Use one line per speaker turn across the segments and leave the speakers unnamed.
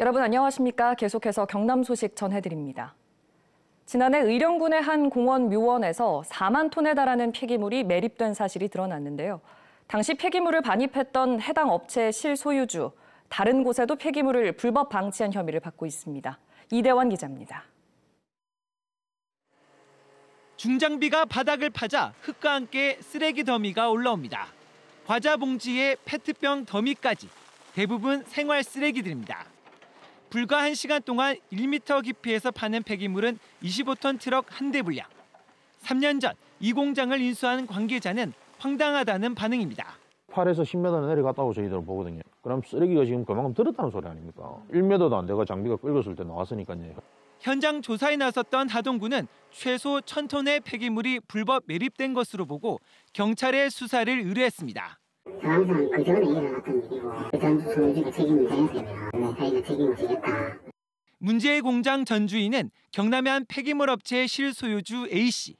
여러분 안녕하십니까? 계속해서 경남 소식 전해드립니다. 지난해 의령군의 한 공원 묘원에서 4만 톤에 달하는 폐기물이 매립된 사실이 드러났는데요. 당시 폐기물을 반입했던 해당 업체의 실소유주, 다른 곳에도 폐기물을 불법 방치한 혐의를 받고 있습니다. 이대원 기자입니다.
중장비가 바닥을 파자 흙과 함께 쓰레기 더미가 올라옵니다. 과자 봉지에 페트병 더미까지 대부분 생활 쓰레기들입니다. 불과 한시간 동안 1 m 깊이에서 파는 폐기물은 25톤 트럭 한 대 분량. 3년 전 이 공장을 인수한 관계자는 황당하다는 반응입니다.
8에서 10m 내려갔다고 저희들은 보거든요. 그럼 쓰레기가 지금 그만큼 들었다는 소리 아닙니까? 1m도 안 돼가 장비가 끌었을 때 나왔으니까요.
현장 조사에 나섰던 하동군은 최소 1000톤의 폐기물이 불법 매립된 것으로 보고 경찰에 수사를 의뢰했습니다.
항상 그 전에 일어났던 일이고 전주 소유주가 책임을 져야 되면 네, 자기가 책임을 지겠다.
문제의 공장 전주인은 경남의 한 폐기물 업체 실소유주 A씨.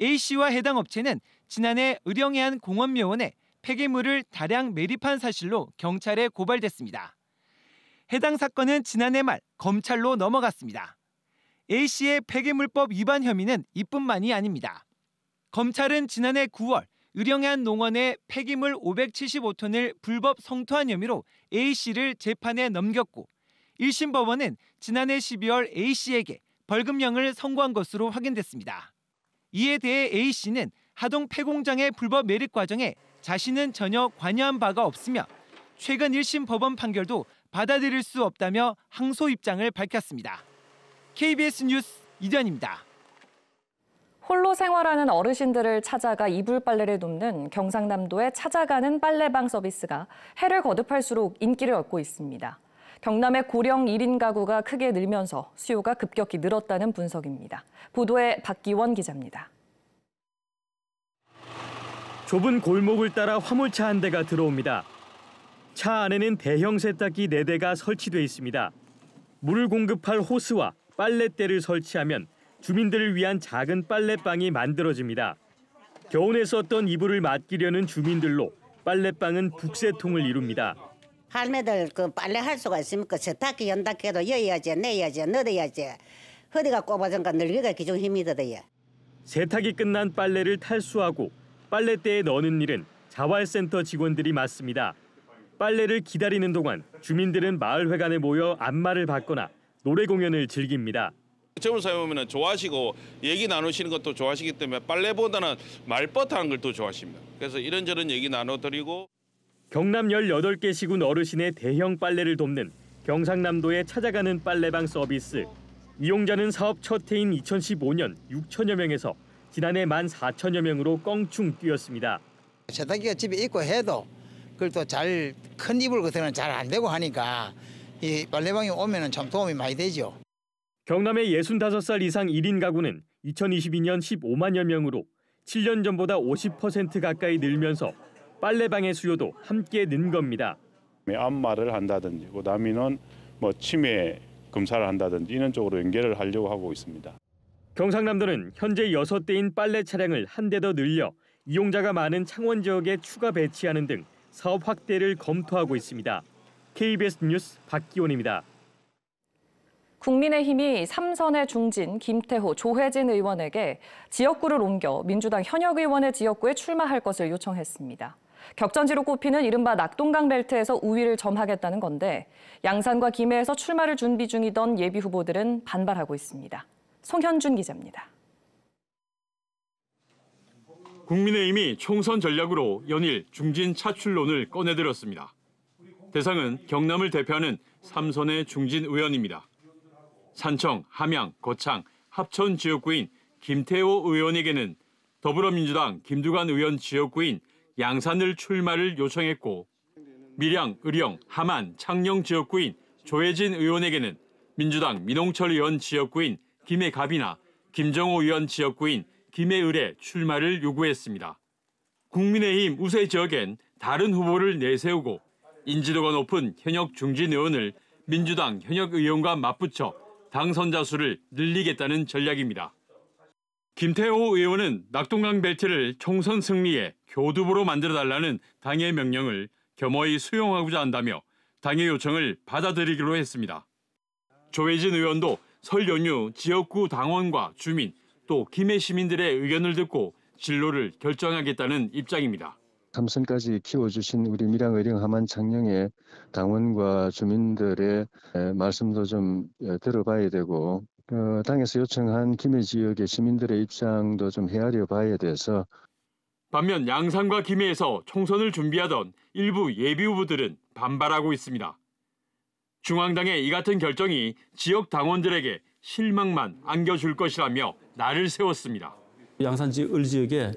A씨와 해당 업체는 지난해 의령의 한 공원묘원에 폐기물을 다량 매립한 사실로 경찰에 고발됐습니다. 해당 사건은 지난해 말 검찰로 넘어갔습니다. A씨의 폐기물법 위반 혐의는 이뿐만이 아닙니다. 검찰은 지난해 9월 의령한농원의 폐기물 575톤을 불법 성토한 혐의로 A씨를 재판에 넘겼고 1심 법원은 지난해 12월 A씨에게 벌금형을 선고한 것으로 확인됐습니다. 이에 대해 A씨는 하동 폐공장의 불법 매립 과정에 자신은 전혀 관여한 바가 없으며 최근 1심 법원 판결도 받아들일 수 없다며 항소 입장을 밝혔습니다. KBS 뉴스 이전입니다.
홀로 생활하는 어르신들을 찾아가 이불 빨래를 돕는 경상남도에 찾아가는 빨래방 서비스가 해를 거듭할수록 인기를 얻고 있습니다. 경남의 고령 1인 가구가 크게 늘면서 수요가 급격히 늘었다는 분석입니다. 보도에 박기원 기자입니다.
좁은 골목을 따라 화물차 한 대가 들어옵니다. 차 안에는 대형 세탁기 4대가 설치돼 있습니다. 물을 공급할 호스와 빨래대를 설치하면 주민들을 위한 작은 빨래방이 만들어집니다. 겨운에 썼던 이불을 맡기려는 주민들로 빨래방은 북새통을 이룹니다. 할매들 그 빨래 할 수가 있습니까? 세탁기 연탁기도 여야지 내야지 넣어야지 허리가 꼽아진가 늙이가 기종 힘이 더대요. 세탁이 끝난 빨래를 탈수하고 빨래대에 넣는 일은 자활센터 직원들이 맡습니다. 빨래를 기다리는 동안 주민들은 마을회관에 모여 안마를 받거나 노래 공연을 즐깁니다.
젊을사용하면 좋아하시고 얘기 나누시는 것도 좋아하시기 때문에 빨래보다는 말벗하는 걸또 좋아하십니다. 그래서 이런저런 얘기 나눠드리고
경남 18개 시군 어르신의 대형 빨래를 돕는 경상남도에 찾아가는 빨래방 서비스. 이용자는 사업 첫 해인 2015년 6천여 명에서 지난해 1만 4천여 명으로 껑충 뛰었습니다. 세탁기가 집에 있고 해도 그걸 또 잘 큰 입을 같은 건잘안 되고 하니까 이 빨래방에 오면 참 도움이 많이 되죠. 경남의 65살 이상 1인 가구는 2022년 15만여 명으로 7년 전보다 50% 가까이 늘면서 빨래방의 수요도 함께 는 겁니다.
안마를 한다든지 그다음에는 뭐 치매 검사를 한다든지 이런 쪽으로 연계를 하려고 하고 있습니다. 경상남도는
현재 6대인 빨래 차량을 한 대 더 늘려 이용자가 많은 창원 지역에 추가 배치하는 등 사업 확대를 검토하고 있습니다. KBS 뉴스 박기원입니다.
국민의힘이 삼선의 중진 김태호, 조혜진 의원에게 지역구를 옮겨 민주당 현역 의원의 지역구에 출마할 것을 요청했습니다. 격전지로 꼽히는 이른바 낙동강 벨트에서 우위를 점하겠다는 건데 양산과 김해에서 출마를 준비 중이던 예비 후보들은 반발하고 있습니다. 송현준 기자입니다.
국민의힘이 총선 전략으로 연일 중진 차출론을 꺼내들었습니다. 대상은 경남을 대표하는 삼선의 중진 의원입니다. 산청, 함양, 거창, 합천 지역구인 김태호 의원에게는 더불어민주당 김두관 의원 지역구인 양산을 출마를 요청했고 밀양, 의령, 함안, 창녕 지역구인 조혜진 의원에게는 민주당 민홍철 의원 지역구인 김해갑이나 김정호 의원 지역구인 김해을에 출마를 요구했습니다. 국민의힘 우세 지역엔 다른 후보를 내세우고 인지도가 높은 현역 중진 의원을 민주당 현역 의원과 맞붙여 당선자 수를 늘리겠다는 전략입니다. 김태호 의원은 낙동강 벨트를 총선 승리에 교두보로 만들어달라는 당의 명령을 겸허히 수용하고자 한다며 당의 요청을 받아들이기로 했습니다. 조혜진 의원도 설 연휴 지역구 당원과 주민 또 김해 시민들의 의견을 듣고 진로를 결정하겠다는 입장입니다.
삼선까지 키워주신 우리 밀양 의령 하만 창녕의 당원과 주민들의 말씀도 좀 들어봐야 되고 어, 당에서 요청한 김해 지역의 시민들의 입장도 좀 헤아려 봐야 돼서
반면 양산과 김해에서 총선을 준비하던 일부 예비 후보들은 반발하고 있습니다. 중앙당의 이 같은 결정이 지역 당원들에게 실망만 안겨줄 것이라며 날을 세웠습니다. 양산지 을지역에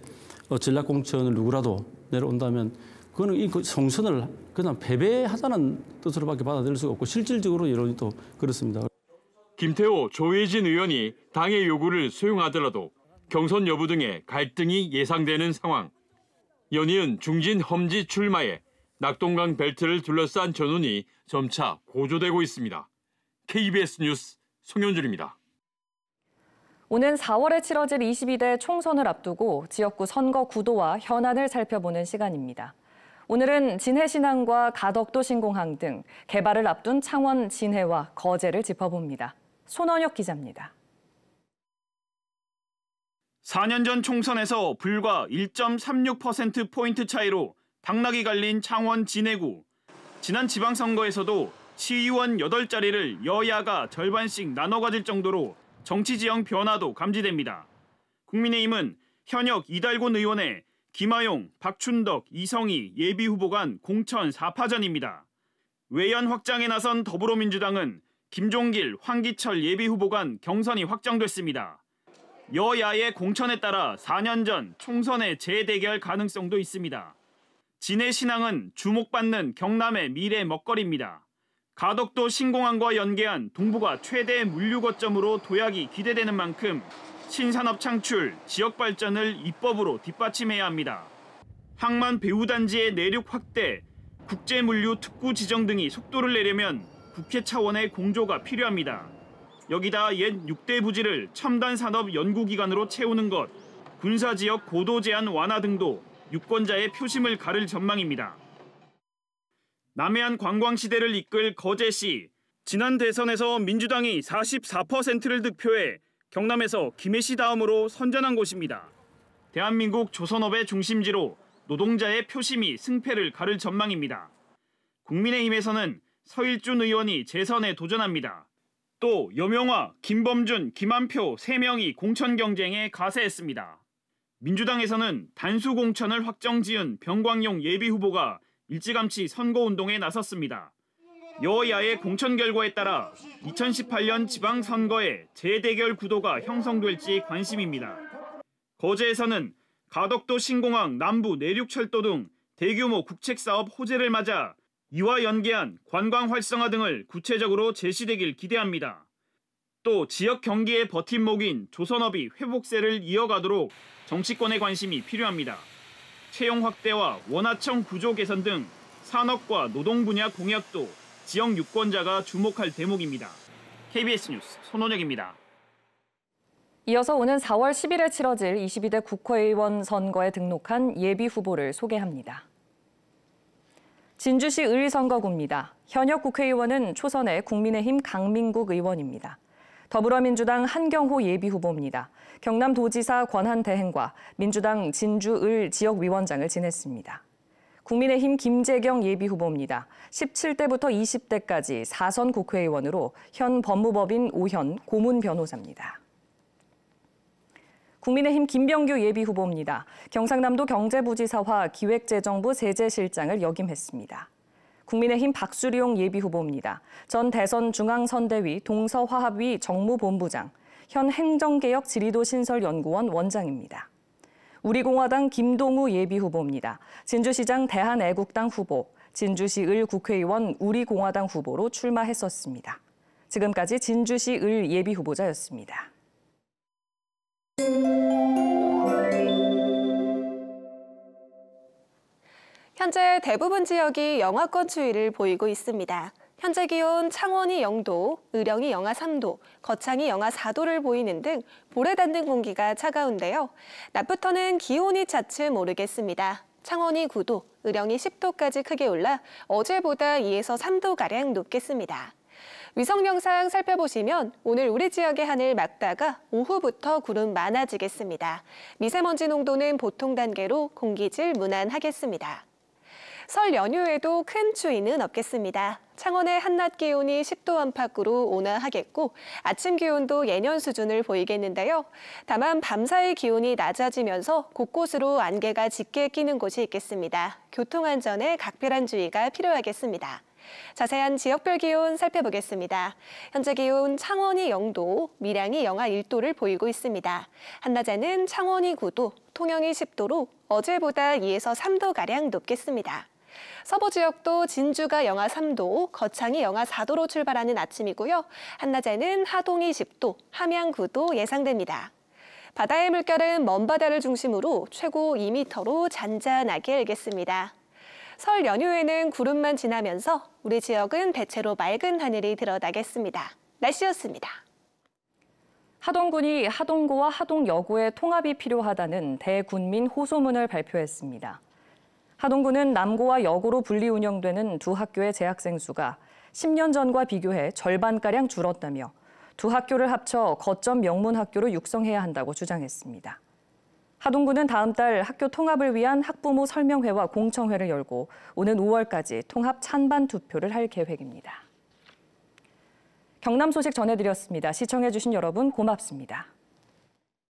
어, 전략공천을 누구라도 내려온다면 그거는 이 성선을 그 그냥 패배하자는 뜻으로밖에 받아들일 수가 없고 실질적으로 이론이또 그렇습니다. 김태호, 조혜진 의원이 당의 요구를 수용하더라도 경선 여부 등의 갈등이 예상되는 상황. 연이은 중진 험지 출마에 낙동강 벨트를 둘러싼 전운이 점차 고조되고 있습니다. KBS 뉴스 송현줄입니다.
오는 4월에 치러질 22대 총선을 앞두고 지역구 선거 구도와 현안을 살펴보는 시간입니다. 오늘은 진해신항과 가덕도 신공항 등 개발을 앞둔 창원 진해와 거제를 짚어봅니다. 손원혁 기자입니다.
4년 전 총선에서 불과 1.36%포인트 차이로 당락이 갈린 창원 진해구. 지난 지방선거에서도 시의원 8자리를 여야가 절반씩 나눠 가질 정도로 정치 지형 변화도 감지됩니다. 국민의힘은 현역 이달곤 의원의 김아용, 박춘덕, 이성희 예비 후보 간 공천 4파전입니다. 외연 확장에 나선 더불어민주당은 김종길, 황기철 예비 후보 간 경선이 확정됐습니다. 여야의 공천에 따라 4년 전 총선의 재대결 가능성도 있습니다. 진해 신앙은 주목받는 경남의 미래 먹거리입니다. 가덕도 신공항과 연계한 동부가 최대 물류 거점으로 도약이 기대되는 만큼 신산업 창출, 지역 발전을 입법으로 뒷받침해야 합니다. 항만 배후단지의 내륙 확대, 국제 물류 특구 지정 등이 속도를 내려면 국회 차원의 공조가 필요합니다. 여기다 옛 6대 부지를 첨단 산업 연구기관으로 채우는 것, 군사지역 고도 제한 완화 등도 유권자의 표심을 가를 전망입니다. 남해안 관광시대를 이끌 거제시. 지난 대선에서 민주당이 44%를 득표해 경남에서 김해시 다음으로 선전한 곳입니다. 대한민국 조선업의 중심지로 노동자의 표심이 승패를 가를 전망입니다. 국민의힘에서는 서일준 의원이 재선에 도전합니다. 또 여명화, 김범준, 김한표 3명이 공천 경쟁에 가세했습니다. 민주당에서는 단수 공천을 확정 지은 병광용 예비 후보가 일찌감치 선거운동에 나섰습니다. 여야의 공천 결과에 따라 2018년 지방선거의 재대결 구도가 형성될지 관심입니다. 거제에서는 가덕도 신공항 남부 내륙철도 등 대규모 국책사업 호재를 맞아 이와 연계한 관광 활성화 등을 구체적으로 제시되길 기대합니다. 또 지역 경기의 버팀목인 조선업이 회복세를 이어가도록 정치권의 관심이 필요합니다. 채용 확대와 원하청 구조 개선 등 산업과 노동 분야 공약도 지역 유권자가 주목할 대목입니다. KBS 뉴스 손원혁입니다.
이어서 오는 4월 10일에 치러질 22대 국회의원 선거에 등록한 예비 후보를 소개합니다. 진주시 의선거구입니다. 현역 국회의원은 초선의 국민의힘 강민국 의원입니다. 더불어민주당 한경호 예비후보입니다. 경남도지사 권한 대행과 민주당 진주을 지역위원장을 지냈습니다. 국민의힘 김재경 예비후보입니다. 17대부터 20대까지 4선 국회의원으로 현 법무법인 오현 고문 변호사입니다. 국민의힘 김병규 예비후보입니다. 경상남도 경제부지사와 기획재정부 세제실장을 역임했습니다. 국민의힘 박수리용 예비후보입니다. 전 대선 중앙선대위 동서화합위 정무본부장, 현 행정개혁 지리도 신설 연구원 원장입니다. 우리공화당 김동우 예비후보입니다. 진주시장 대한애국당 후보, 진주시 을 국회의원 우리공화당 후보로 출마했었습니다. 지금까지 진주시 을 예비후보자였습니다.
현재 대부분 지역이 영하권 추위를 보이고 있습니다. 현재 기온 창원이 0도, 의령이 영하 3도, 거창이 영하 4도를 보이는 등 볼에 닿는 공기가 차가운데요. 낮부터는 기온이 차츰 오르겠습니다. 창원이 9도, 의령이 10도까지 크게 올라 어제보다 2에서 3도가량 높겠습니다. 위성 영상 살펴보시면 오늘 우리 지역의 하늘 막다가 오후부터 구름 많아지겠습니다. 미세먼지 농도는 보통 단계로 공기질 무난하겠습니다. 설 연휴에도 큰 추위는 없겠습니다. 창원의 한낮 기온이 10도 안팎으로 온화하겠고 아침 기온도 예년 수준을 보이겠는데요. 다만 밤사이 기온이 낮아지면서 곳곳으로 안개가 짙게 끼는 곳이 있겠습니다. 교통안전에 각별한 주의가 필요하겠습니다. 자세한 지역별 기온 살펴보겠습니다. 현재 기온 창원이 0도, 밀양이 영하 1도를 보이고 있습니다. 한낮에는 창원이 9도, 통영이 10도로 어제보다 2에서 3도가량 높겠습니다. 서부 지역도 진주가 영하 3도, 거창이 영하 4도로 출발하는 아침이고요. 한낮에는 하동이 10도, 함양 9도 예상됩니다. 바다의 물결은 먼바다를 중심으로 최고 2m로 잔잔하게 일겠습니다. 설 연휴에는 구름만 지나면서 우리 지역은 대체로 맑은 하늘이 드러나겠습니다. 날씨였습니다. 하동군이 하동구와 하동여구의
통합이 필요하다는 대군민 호소문을 발표했습니다. 하동구는 남고와 여고로 분리 운영되는 두 학교의 재학생 수가 10년 전과 비교해 절반가량 줄었다며 두 학교를 합쳐 거점 명문 학교로 육성해야 한다고 주장했습니다. 하동구는 다음 달 학교 통합을 위한 학부모 설명회와 공청회를 열고 오는 5월까지 통합 찬반 투표를 할 계획입니다. 경남 소식 전해드렸습니다. 시청해주신 여러분 고맙습니다.